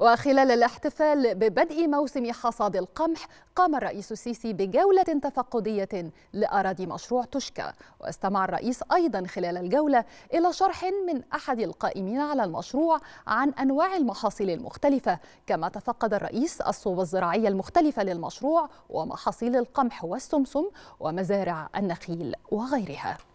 وخلال الاحتفال ببدء موسم حصاد القمح قام الرئيس السيسي بجولة تفقدية لأراضي مشروع تشكا واستمع الرئيس أيضا خلال الجولة إلى شرح من أحد القائمين على المشروع عن أنواع المحاصيل المختلفة كما تفقد الرئيس الصوب الزراعية المختلفة للمشروع ومحاصيل القمح والسمسم ومزارع النخيل وغيرها